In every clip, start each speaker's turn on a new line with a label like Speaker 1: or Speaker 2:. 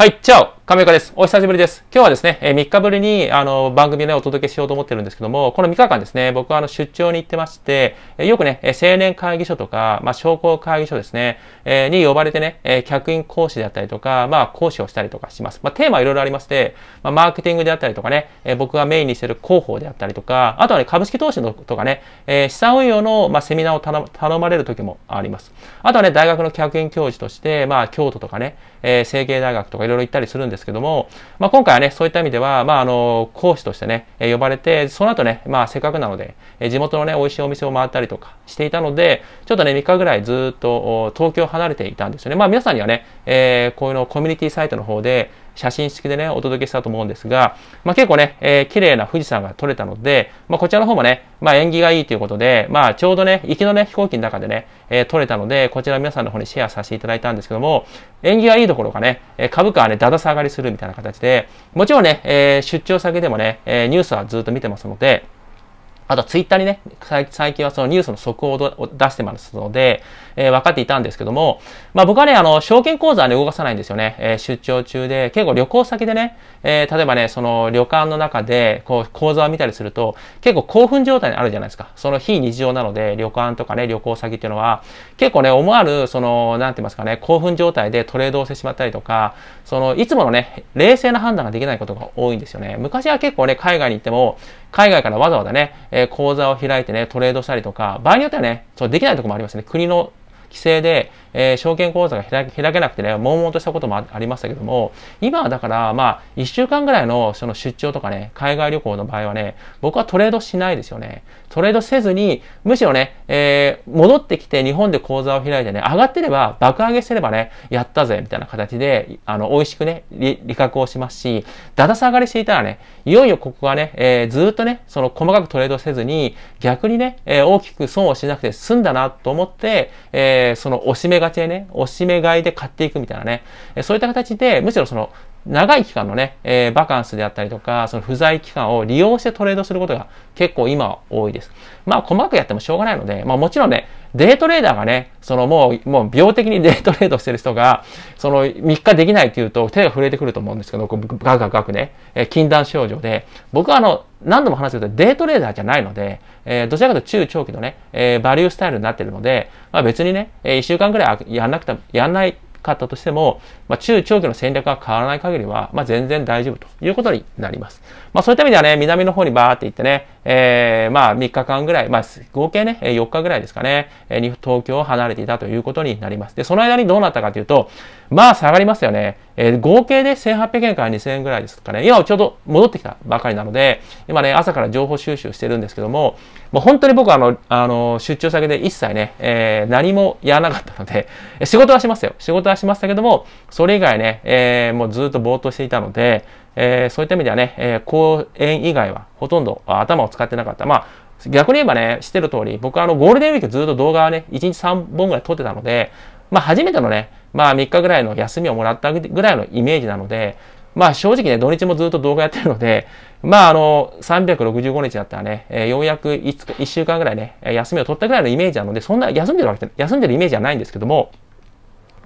Speaker 1: はい、チャオ亀岡です。お久しぶりです。今日はですね、え3日ぶりにあの番組で、ね、お届けしようと思ってるんですけども、この3日間ですね、僕はあの出張に行ってまして、えよくね、青年会議所とか、まあ、商工会議所ですね、えに呼ばれてね、え客員講師であったりとか、まあ、講師をしたりとかします。まあ、テーマはいろいろありまして、まあ、マーケティングであったりとかね、え僕がメインにしてる広報であったりとか、あとはね、株式投資のとかね、え資産運用の、まあ、セミナーを頼まれる時もあります。あとはね、大学の客員教授として、まあ、京都とかね、えー、成芸大学とかいろいろ行ったりするんですけども、まあ、今回はね、そういった意味では、まあ、あの、講師としてね、えー、呼ばれて、その後ね、まあ、せっかくなので、えー、地元のね、美味しいお店を回ったりとかしていたので、ちょっとね、3日ぐらいずっと東京を離れていたんですよね。まあ、皆さんにはね、えー、こういうのコミュニティサイトの方で、写真式でね、お届けしたと思うんですが、まあ、結構ね、えー、綺麗な富士山が撮れたので、まあ、こちらの方もね、まあ、縁起がいいということで、まあ、ちょうどね、行きのね、飛行機の中でね、えー、撮れたので、こちら皆さんの方にシェアさせていただいたんですけども、縁起がいいところがね、株価はね、だだ下がりするみたいな形で、もちろんね、えー、出張先でもね、えー、ニュースはずっと見てますので、あとツイッターにね、最近はそのニュースの速報を出してますので、えー、分かっていたんですけども、まあ僕はね、あの、証券口座はね、動かさないんですよね。えー、出張中で、結構旅行先でね、えー、例えばね、その旅館の中で、こう、口座を見たりすると、結構興奮状態にあるじゃないですか。その非日常なので、旅館とかね、旅行先っていうのは、結構ね、思わぬ、その、なんて言いますかね、興奮状態でトレードをしてしまったりとか、その、いつものね、冷静な判断ができないことが多いんですよね。昔は結構ね、海外に行っても、海外からわざわざね、えー、口座を開いてね、トレードしたりとか、場合によってはね、そうできないとこもありますね。国の規制で、えー、証券口座が開けなくてね、悶々としたこともありましたけども、今はだから、まあ、1週間ぐらいのその出張とかね、海外旅行の場合はね、僕はトレードしないですよね。トレードせずに、むしろね、えー、戻ってきて日本で口座を開いてね、上がってれば、爆上げしてればね、やったぜ、みたいな形で、あの、美味しくね、利確をしますし、だだ下がりしていたらね、いよいよここがね、えー、ずっとね、その細かくトレードせずに、逆にね、えー、大きく損をしなくて済んだなと思って、えーー、その押しめがちでね、押し目買いで買っていくみたいなね、えそういった形で、むしろその長い期間のね、えー、バカンスであったりとか、その不在期間を利用してトレードすることが結構今多いです。まあ、細かくやってもしょうがないので、まあもちろんね、デートレーダーがね、そのもう、もう病的にデートレードしてる人が、その3日できないっていうと手が震えてくると思うんですけど、ガクガクガクね、えー、禁断症状で、僕はあの、何度も話すけど、デートレーダーじゃないので、えー、どちらかというと中長期のね、えー、バリュースタイルになってるので、まあ別にね、え1週間くらいやんなくて、やんないかったとしても、まあ、中長期の戦略が変わらない限りは、まあ、全然大丈夫ということになります。まあそういった意味ではね、南の方にバーって行ってね、えー、まあ3日間ぐらい、まあ合計ね、4日ぐらいですかね、東京を離れていたということになります。で、その間にどうなったかというと、まあ下がりますよね。えー、合計で1800円から2000円ぐらいですかね。今ちょうど戻ってきたばかりなので、今ね、朝から情報収集してるんですけども、もう本当に僕はあの、あの、出張先で一切ね、えー、何もやらなかったので、仕事はしましたよ。仕事はしましたけども、それ以外ね、えー、もうずっとぼーっとしていたので、えー、そういった意味ではね、えー、講演以外はほとんど頭を使ってなかった。まあ、逆に言えばね、知ってる通り、僕はあのゴールデンウィークずっと動画はね、1日3本ぐらい撮ってたので、まあ初めてのね、まあ3日ぐらいの休みをもらったぐらいのイメージなので、まあ正直ね、土日もずっと動画やってるので、まああの、365日だったらね、えー、ようやく 1, 1週間ぐらいね、休みを取ったぐらいのイメージなので、そんな休んでるわけ、休んでるイメージはないんですけども、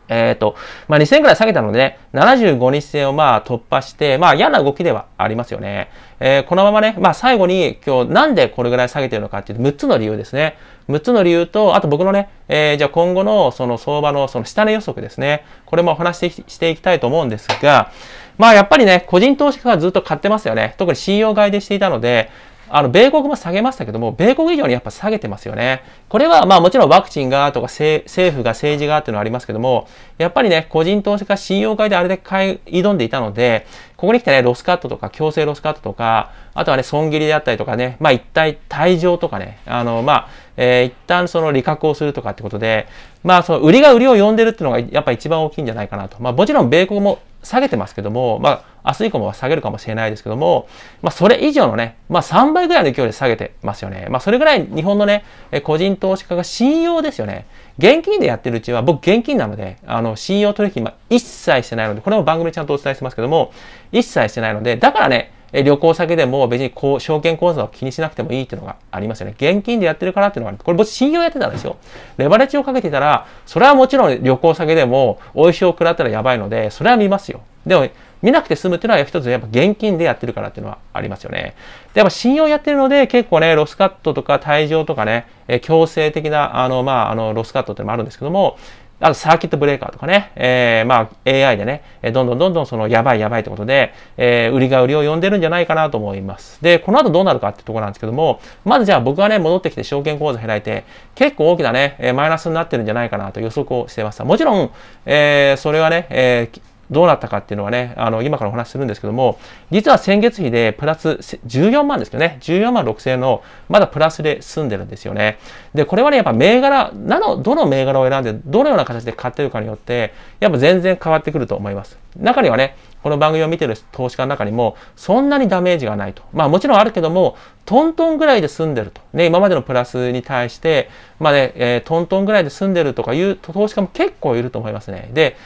Speaker 1: えっ、ー、と、まあ、2000くらい下げたのでね、75日線をまあ突破して、まあ嫌な動きではありますよね。えー、このままね、まあ最後に今日なんでこれぐらい下げてるのかっていう6つの理由ですね。6つの理由と、あと僕のね、えー、じゃあ今後のその相場のその下値予測ですね。これもお話ししていきたいと思うんですが、まあやっぱりね、個人投資家がずっと買ってますよね。特に信用買いでしていたので、あの、米国も下げましたけども、米国以上にやっぱ下げてますよね。これは、まあもちろんワクチンがとか政府が政治がっていうのはありますけども、やっぱりね、個人投資家信用会であれだけ買い挑んでいたので、ここに来てね、ロスカットとか、強制ロスカットとか、あとはね、損切りであったりとかね、まあ一体退場とかね、あの、まあ、えー、一旦その利確をするとかってことで、まあその売りが売りを呼んでるっていうのがやっぱ一番大きいんじゃないかなと。まあもちろん米国も下げてますけども、まあ、明日以降も下げるかもしれないですけども、まあ、それ以上のね、まあ、3倍ぐらいの勢いで下げてますよね。まあ、それぐらい日本のね、個人投資家が信用ですよね。現金でやってるうちは、僕現金なので、あの、信用取引、まあ、一切してないので、これも番組ちゃんとお伝えしてますけども、一切してないので、だからね、え旅行先でも別にこう証券口座を気にしなくてもいいっていうのがありますよね。現金でやってるからっていうのがある。これもし信用やってたんですよ。レバレッジをかけてたら、それはもちろん旅行先でもおいしを食らったらやばいので、それは見ますよ。でも、見なくて済むっていうのは一つやっぱ現金でやってるからっていうのはありますよね。で、やっぱ信用やってるので結構ね、ロスカットとか退場とかね、え強制的な、あの、まあ、あの、ロスカットってのもあるんですけども、あとサーキットブレーカーとかね、えー、まあ AI でね、どんどんどんどんそのやばいやばいってことで、えー、売りが売りを呼んでるんじゃないかなと思います。で、この後どうなるかってところなんですけども、まずじゃあ僕がね、戻ってきて証券口座開いて、結構大きなね、マイナスになってるんじゃないかなと予測をしてました。もちろん、えー、それはね、えーどうなったかっていうのはね、あの、今からお話しするんですけども、実は先月比でプラス14万ですけどね、14万6000円の、まだプラスで済んでるんですよね。で、これはね、やっぱ銘柄、なの、どの銘柄を選んで、どのような形で買ってるかによって、やっぱ全然変わってくると思います。中にはね、この番組を見てる投資家の中にも、そんなにダメージがないと。まあもちろんあるけども、トントンぐらいで済んでると。ね、今までのプラスに対して、まあね、えー、トントンぐらいで済んでるとかいう投資家も結構いると思いますね。で、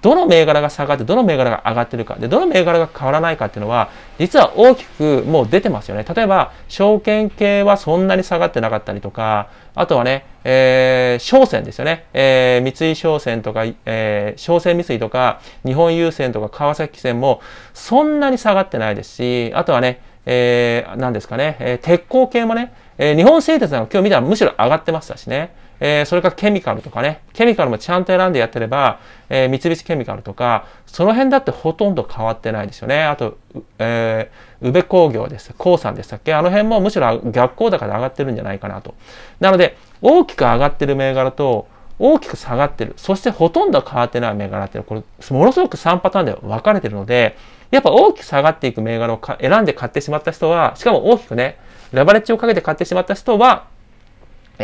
Speaker 1: どの銘柄が下がって、どの銘柄が上がってるか、で、どの銘柄が変わらないかっていうのは、実は大きくもう出てますよね。例えば、証券系はそんなに下がってなかったりとか、あとはね、えー、商船ですよね。えー、三井商船とか、えー、商船三井とか、日本郵船とか川崎汽船も、そんなに下がってないですし、あとはね、えー、何ですかね、えー、鉄鋼系もね、えー、日本製鉄なんか今日見たらむしろ上がってましたしね。えー、それからケミカルとかね、ケミカルもちゃんと選んでやってれば、えー、三菱ケミカルとか、その辺だってほとんど変わってないですよね。あと、えー、宇部工業です。高さんでしたっけあの辺もむしろ逆光高で上がってるんじゃないかなと。なので、大きく上がってる銘柄と、大きく下がってる。そしてほとんど変わってない銘柄って、いうのこれ、ものすごく3パターンで分かれてるので、やっぱ大きく下がっていく銘柄を選んで買ってしまった人は、しかも大きくね、レバレッジをかけて買ってしまった人は、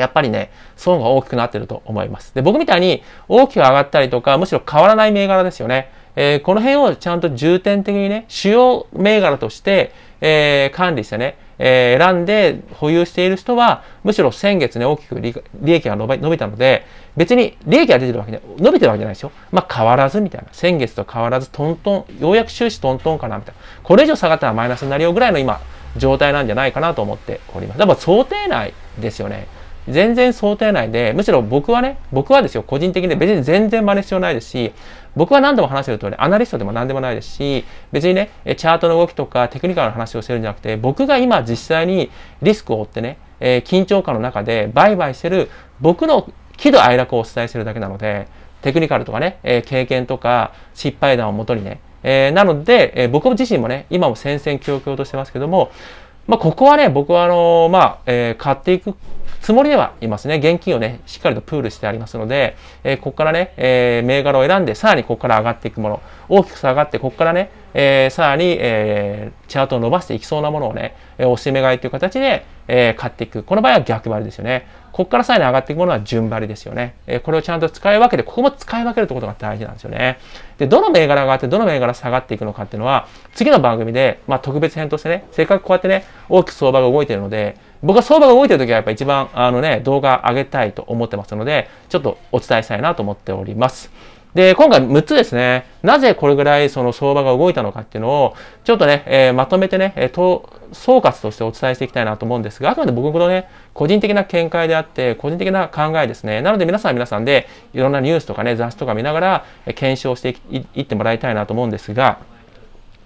Speaker 1: やっぱりね、損が大きくなってると思います。で、僕みたいに大きく上がったりとか、むしろ変わらない銘柄ですよね。えー、この辺をちゃんと重点的にね、主要銘柄として、えー、管理してね、えー、選んで保有している人は、むしろ先月ね、大きく利益が伸び伸びたので、別に利益が出てるわけで、伸びてるわけじゃないですよ。まあ変わらずみたいな。先月と変わらずトントン、ようやく収支トントンかなみたいな。これ以上下がったらマイナスになるよぐらいの今、状態なんじゃないかなと思っております。だから想定内ですよね。全然想定内で、むしろ僕はね、僕はですよ、個人的に別に全然真似必要ないですし、僕は何度も話してるとね、アナリストでも何でもないですし、別にね、チャートの動きとかテクニカルの話をしてるんじゃなくて、僕が今実際にリスクを負ってね、えー、緊張感の中で売買してる僕の喜怒哀楽をお伝えしてるだけなので、テクニカルとかね、えー、経験とか失敗談をもとにね、えー、なので、え僕自身もね、今も戦々恐々としてますけども、まあ、ここはね、僕はあのまあ、え買っていくつもりではいますね。現金をね、しっかりとプールしてありますので、えー、ここからね、えー、銘柄を選んで、さらにここから上がっていくもの、大きく下がって、ここからね、えー、さらに、えー、チャートを伸ばしていきそうなものをね、えー、おしめ買いという形で、えー、買っていく。この場合は逆張りですよね。ここからさらに上がっていくものは順張りですよね。えー、これをちゃんと使い分けて、ここも使い分けるってことが大事なんですよね。で、どの銘柄があって、どの銘柄下がっていくのかっていうのは、次の番組で、まあ、特別編としてね、せっかくこうやってね、大きく相場が動いているので、僕は相場が動いてる時はやっぱ一番あのね、動画上げたいと思ってますので、ちょっとお伝えしたいなと思っております。で、今回6つですね、なぜこれぐらいその相場が動いたのかっていうのを、ちょっとね、えー、まとめてね、えーと、総括としてお伝えしていきたいなと思うんですが、あくまで僕のね、個人的な見解であって、個人的な考えですね。なので皆さん皆さんで、いろんなニュースとかね、雑誌とか見ながら、検証していってもらいたいなと思うんですが、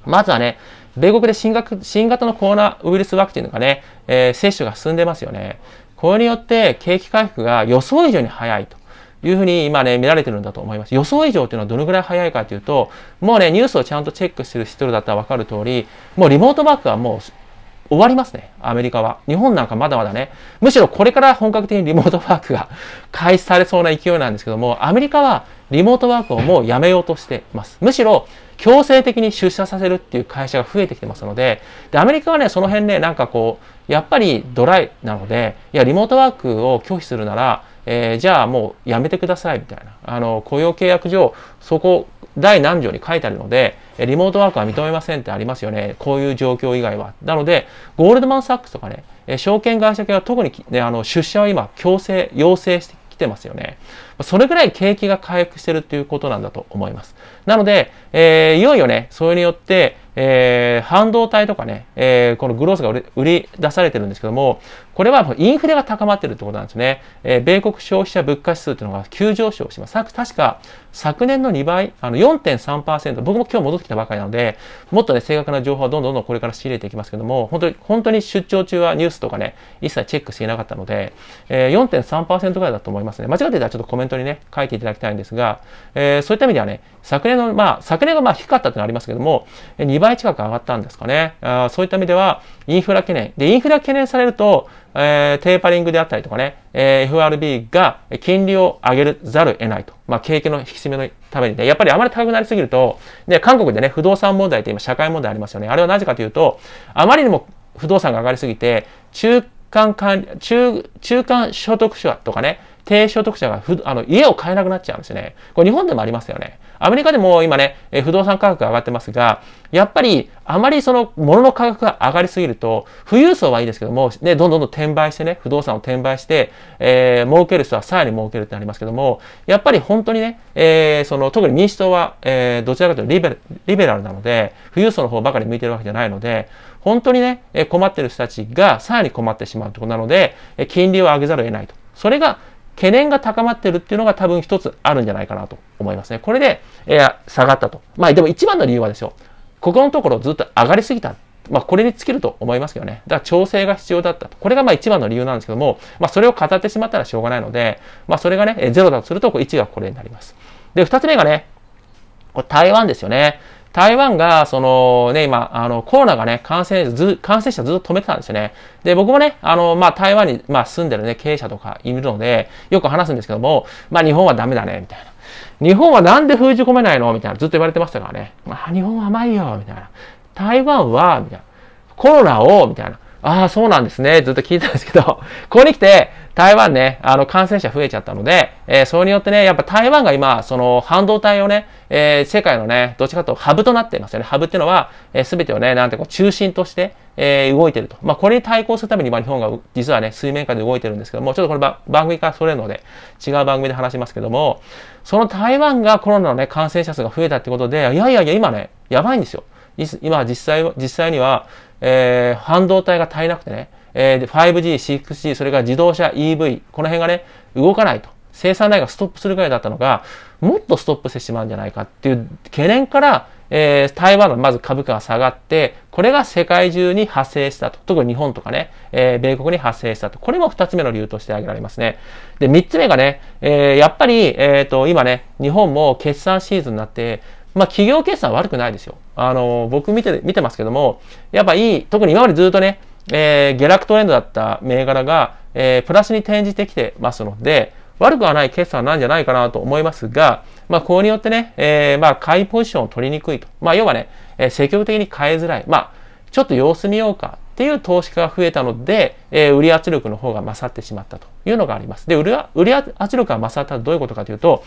Speaker 1: まずはね、米国で新学新型のコロナウイルスワクチンとかね、えー、接種が進んでますよね。これによって景気回復が予想以上に早いと。いうふうに今ね、見られてるんだと思います。予想以上っていうのはどのぐらい早いかというと、もうね、ニュースをちゃんとチェックしてる人だったらわかる通り、もうリモートワークはもう終わりますね、アメリカは。日本なんかまだまだね、むしろこれから本格的にリモートワークが開始されそうな勢いなんですけども、アメリカはリモートワークをもうやめようとしてます。むしろ強制的に出社させるっていう会社が増えてきてますので、でアメリカはね、その辺ね、なんかこう、やっぱりドライなので、いや、リモートワークを拒否するなら、えー、じゃあもうやめてくださいみたいな。あの、雇用契約上、そこ、第何条に書いてあるので、リモートワークは認めませんってありますよね。こういう状況以外は。なので、ゴールドマン・サックスとかね、証券会社系は特に、ね、あの出社を今、強制、要請してきてますよね。それぐらい景気が回復してるっていうことなんだと思います。なので、えー、いよいよね、それによって、えー、半導体とかね、えー、このグロースが売り出されてるんですけども、これはインフレが高まってるってことなんですね。えー、米国消費者物価指数っていうのが急上昇します。確か昨年の2倍、あの4.3%、僕も今日戻ってきたばかりなので、もっとね、正確な情報はどんどんどんどんこれから仕入れていきますけども、本当に、本当に出張中はニュースとかね、一切チェックしていなかったので、えー、4.3%ぐらいだと思いますね。間違ってたらちょっとコメントにね、書いていただきたいんですが、えー、そういった意味ではね、昨年の、まあ、昨年がまあ低かったってのありますけども、2倍近く上がったんですかね。あそういった意味では、インフラ懸念。で、インフラ懸念されると、えー、テーパリングであったりとかね、えー、FRB が金利を上げざるを得ないと。まあ、景気の引き締めのためにね、やっぱりあまり高くなりすぎると、で、韓国でね、不動産問題って今社会問題ありますよね。あれはなぜかというと、あまりにも不動産が上がりすぎて、中間管理、中、中間所得者とかね、低所得者がふあの家を買えなくなっちゃうんですよね。これ日本でもありますよね。アメリカでも今ね、え不動産価格が上がってますが、やっぱりあまりその物の価格が上がりすぎると、富裕層はいいですけども、ね、どんどんどん転売してね、不動産を転売して、えー、儲ける人はさらに儲けるってなりますけども、やっぱり本当にね、えー、その特に民主党は、えー、どちらかというとリベリベラルなので、富裕層の方ばかり向いてるわけじゃないので、本当にね、え困ってる人たちがさらに困ってしまうところなので、金利を上げざるを得ないと。それが懸念が高まってるっていうのが多分一つあるんじゃないかなと思いますね。これで、えー、下がったと。まあでも一番の理由はですよ、ここのところずっと上がりすぎた。まあこれに尽きると思いますけどね。だから調整が必要だったと。これがまあ一番の理由なんですけども、まあそれを語ってしまったらしょうがないので、まあそれがね、0だとすると1がこれになります。で、2つ目がね、これ台湾ですよね。台湾が、そのね、今、あの、コロナがね、感染、ず、感染者ずっと止めてたんですよね。で、僕もね、あの、まあ、台湾に、まあ、住んでるね、経営者とかいるので、よく話すんですけども、まあ、日本はダメだね、みたいな。日本はなんで封じ込めないのみたいな、ずっと言われてましたからね。あ、日本は甘いよ、みたいな。台湾は、みたいな。コロナを、みたいな。ああ、そうなんですね。ずっと聞いたんですけど、ここに来て、台湾ね、あの、感染者増えちゃったので、えー、それによってね、やっぱ台湾が今、その、半導体をね、えー、世界のね、どっちかとハブとなってますよね。ハブっていうのは、えー、てをね、なんてこう、中心として、えー、動いてると。まあ、これに対抗するために、まあ、日本が実はね、水面下で動いてるんですけども、ちょっとこれば番組からそれるので、違う番組で話しますけども、その台湾がコロナのね、感染者数が増えたってことで、いやいやいや、今ね、やばいんですよ。今実際、実際には、えー、半導体が足りなくてね、えー、5G、6G、それが自動車、EV、この辺がね、動かないと。生産内がストップするぐらいだったのが、もっとストップしてしまうんじゃないかっていう懸念から、えー、台湾のまず株価が下がって、これが世界中に発生したと。特に日本とかね、えー、米国に発生したと。これも二つ目の理由として挙げられますね。で、三つ目がね、えー、やっぱり、えっ、と、今ね、日本も決算シーズンになって、まあ、企業決算悪くないですよ。あの、僕見て、見てますけども、やっぱいい、特に今までずっとね、えー、下落トレンドだった銘柄が、えー、プラスに転じてきてますので、悪くはない決算なんじゃないかなと思いますが、まあ、こうによってね、えー、まあ、買いポジションを取りにくいと。まあ、要はね、えー、積極的に買いづらい。まあ、ちょっと様子見ようかっていう投資家が増えたので、えー、売り圧力の方が勝ってしまったというのがあります。で、売り売り圧力が勝ったのはどういうことかというと、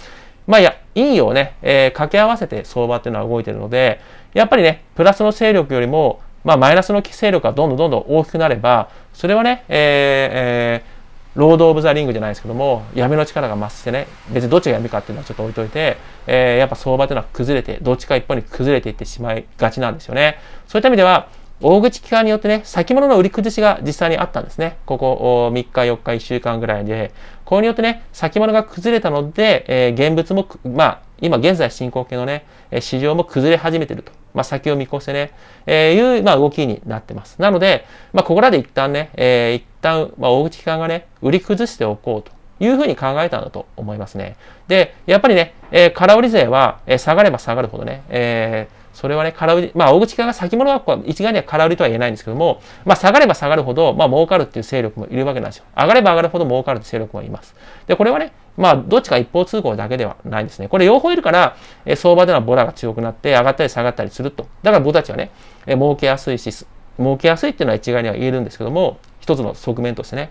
Speaker 1: まあ、いや、陰陽をね、えー、掛け合わせて相場っていうのは動いてるので、やっぱりね、プラスの勢力よりも、まあ、マイナスの規制力がどんどんどんどん大きくなれば、それはね、えー、えーロード・オブ・ザ・リングじゃないですけども、闇の力が増してね、別にどっちが闇かっていうのはちょっと置いといて、えー、やっぱ相場というのは崩れて、どっちか一方に崩れていってしまいがちなんですよね。そういった意味では、大口期間によってね、先物の売り崩しが実際にあったんですね。ここ3日、4日、1週間ぐらいで。これによってね、先物が崩れたので、えー、現物も、まあ、今現在進行形のね、市場も崩れ始めてると。まあ、先を見越してね、えー、いう、まあ、動きになってます。なので、まあ、ここらで一旦ね、えー、一旦、まあ、大口機関がね、売り崩しておこうというふうに考えたんだと思いますね。で、やっぱりね、えー、空売り勢は、え下がれば下がるほどね、えー、それはね、空売り、まあ、大口化が先物は一概には空売りとは言えないんですけども、まあ、下がれば下がるほど、まあ、儲かるっていう勢力もいるわけなんですよ。上がれば上がるほど儲かるっていう勢力もいます。で、これはね、まあ、どっちか一方通行だけではないんですね。これ両方いるから、え相場ではボラが強くなって、上がったり下がったりすると。だから僕たちはね、え儲けやすいし、儲けやすいっていうのは一概には言えるんですけども、一つの側面としてね。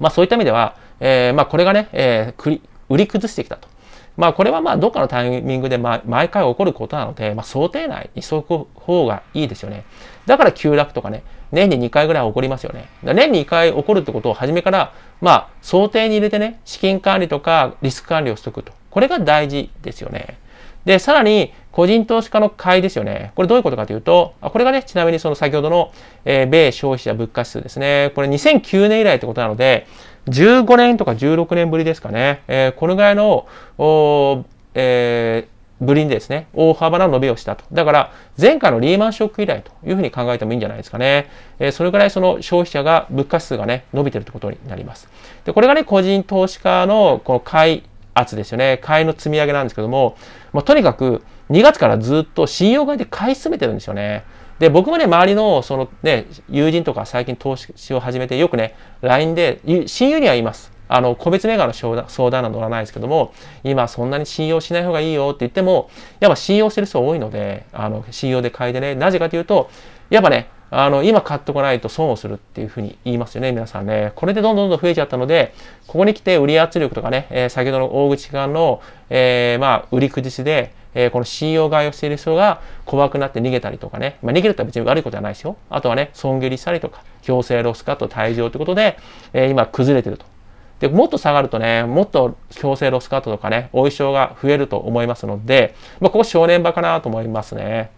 Speaker 1: まあ、そういった意味では、えー、まあ、これがね、えー、売り崩してきたと。まあこれはまあどっかのタイミングで毎回起こることなので、まあ、想定内にしてく方がいいですよね。だから急落とかね、年に2回ぐらい起こりますよね。年に2回起こるってことを初めから、まあ想定に入れてね、資金管理とかリスク管理をしておくと。これが大事ですよね。で、さらに、個人投資家の買いですよね。これどういうことかというと、これがね、ちなみにその先ほどの、えー、米消費者物価指数ですね。これ2009年以来ってことなので、15年とか16年ぶりですかね、えー、このぐらいの、えー、ぶりにですね、大幅な伸びをしたと。だから、前回のリーマンショック以来というふうに考えてもいいんじゃないですかね。えー、それぐらいその消費者が物価指数がね、伸びてるってことになります。で、これがね、個人投資家のこの買い圧ですよね。買いの積み上げなんですけども、まあ、とにかく2月からずっと信用買いで買い進めてるんですよね。で、僕もね、周りの、そのね、友人とか最近投資を始めて、よくね、LINE で、親友には言います。あの、個別銘柄の相談などはないですけども、今そんなに信用しない方がいいよって言っても、やっぱ信用してる人多いので、あの、信用で買いでね、なぜかというと、やっぱね、あの、今買っとかないと損をするっていうふうに言いますよね、皆さんね。これでどんどんどんどん増えちゃったので、ここに来て売り圧力とかね、えー、先ほどの大口側の、えー、まあ、売り崩しで、えー、この信用買いをしている人が怖くなって逃げたりとかね、まあ、逃げるとて別に悪いことじゃないですよ。あとはね、損切りしたりとか、強制ロスカット、退場ということで、えー、今崩れてると。で、もっと下がるとね、もっと強制ロスカットとかね、お衣装が増えると思いますので、まあ、ここ正念場かなと思いますね。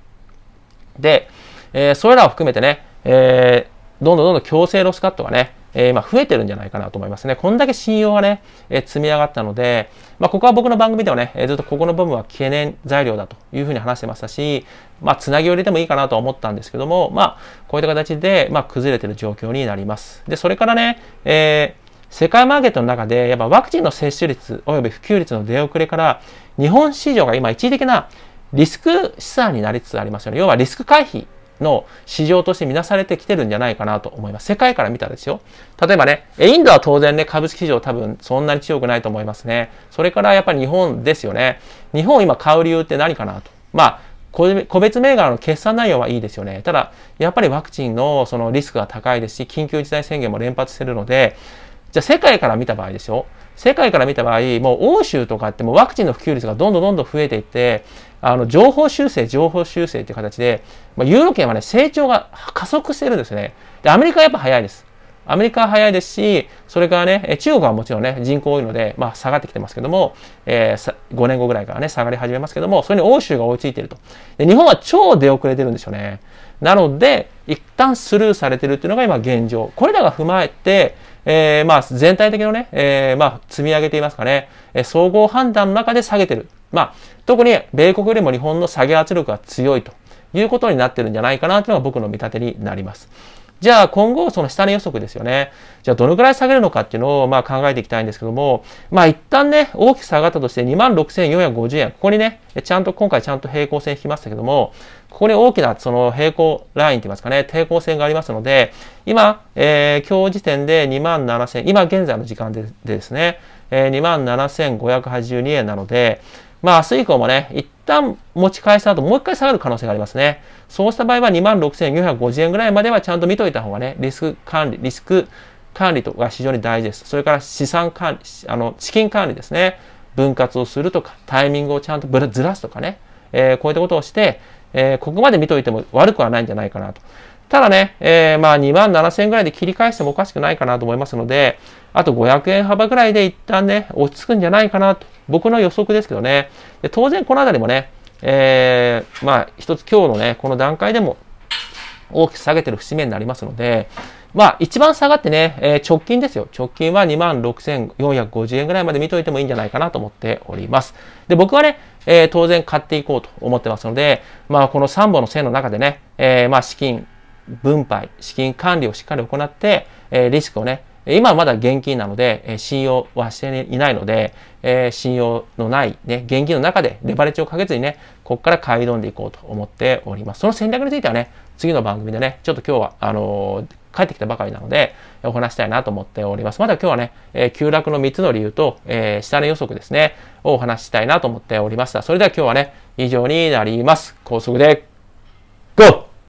Speaker 1: で、えー、それらを含めてね、えー、どんどんどんどん強制ロスカットがね、えー、まあ、増えてるんじゃないかなと思いますね。こんだけ信用がね、えー、積み上がったので、まあ、ここは僕の番組ではね、えー、ずっとここの部分は懸念材料だというふうに話してましたし、まあ、つなぎを入れてもいいかなと思ったんですけども、まあ、こういった形で、まあ、崩れてる状況になります。で、それからね、えー、世界マーケットの中で、やっぱワクチンの接種率及び普及率の出遅れから、日本市場が今一時的なリスク資産になりつつありますよね。要はリスク回避の市場として見なされてきてるんじゃないかなと思います。世界から見たらですよ。例えばね、インドは当然ね、株式市場多分そんなに強くないと思いますね。それからやっぱり日本ですよね。日本今買う理由って何かなと。まあ、個別銘柄の決算内容はいいですよね。ただ、やっぱりワクチンのそのリスクが高いですし、緊急事態宣言も連発してるので、じゃあ世界から見た場合ですよ。世界から見た場合、もう欧州とかってもうワクチンの普及率がどんどんどんどん増えていって、あの情報修正、情報修正っていう形で、まあ、ユーロ圏はね、成長が加速してるんですね。で、アメリカはやっぱ早いです。アメリカは早いですし、それからね、中国はもちろんね、人口多いので、まあ、下がってきてますけども、えー、5年後ぐらいからね、下がり始めますけども、それに欧州が追いついてると。で、日本は超出遅れてるんでしょうね。なので、一旦スルーされてるっていうのが今現状。これらが踏まえて、えー、まあ全体的のね、えー、まあ積み上げていますかね、えー、総合判断の中で下げてる。まあ、特に米国よりも日本の下げ圧力が強いということになってるんじゃないかなというのが僕の見立てになります。じゃあ今後、その下値予測ですよね。じゃあどのぐらい下げるのかっていうのをまあ考えていきたいんですけども、まあ一旦ね、大きく下がったとして26,450円、ここにね、ちゃんと今回ちゃんと平行線引きましたけども、ここに大きなその平行ラインと言いますかね、抵抗線がありますので、今、えー、今日時点で27,000、今現在の時間でですね、えー、27,582円なので、まあ、明日以降もね、一旦持ち返した後、もう一回下がる可能性がありますね。そうした場合は26,450円ぐらいまではちゃんと見といた方がね、リスク管理、リスク管理とか非常に大事です。それから資産管理、あの、資金管理ですね。分割をするとか、タイミングをちゃんとずらすとかね、えー、こういったことをして、えー、ここまで見といても悪くはないんじゃないかなと。ただね、えー、まあ2万7000円ぐらいで切り返してもおかしくないかなと思いますので、あと500円幅ぐらいで一旦ね、落ち着くんじゃないかなと、僕の予測ですけどね。で当然このあたりもね、えー、まあ一つ今日のね、この段階でも大きく下げてる節目になりますので、まあ一番下がってね、えー、直近ですよ。直近は26,450円ぐらいまで見といてもいいんじゃないかなと思っております。で、僕はね、えー、当然買っていこうと思ってますので、まあこの3本の線の中でね、えー、まあ資金分配、資金管理をしっかり行って、えー、リスクをね、今はまだ現金なので、え信用はしていないので、え信用のない、ね、現金の中でレバレッジをかけずにね、ここから買い挑んでいこうと思っております。その戦略についてはね、次の番組でね、ちょっと今日は、あのー帰ってきたばかりなので、お話したいなと思っております。まだ今日はね、えー、急落の3つの理由と、えー、下値予測ですね、をお話したいなと思っておりました。それでは今日はね、以上になります。高速で、ゴー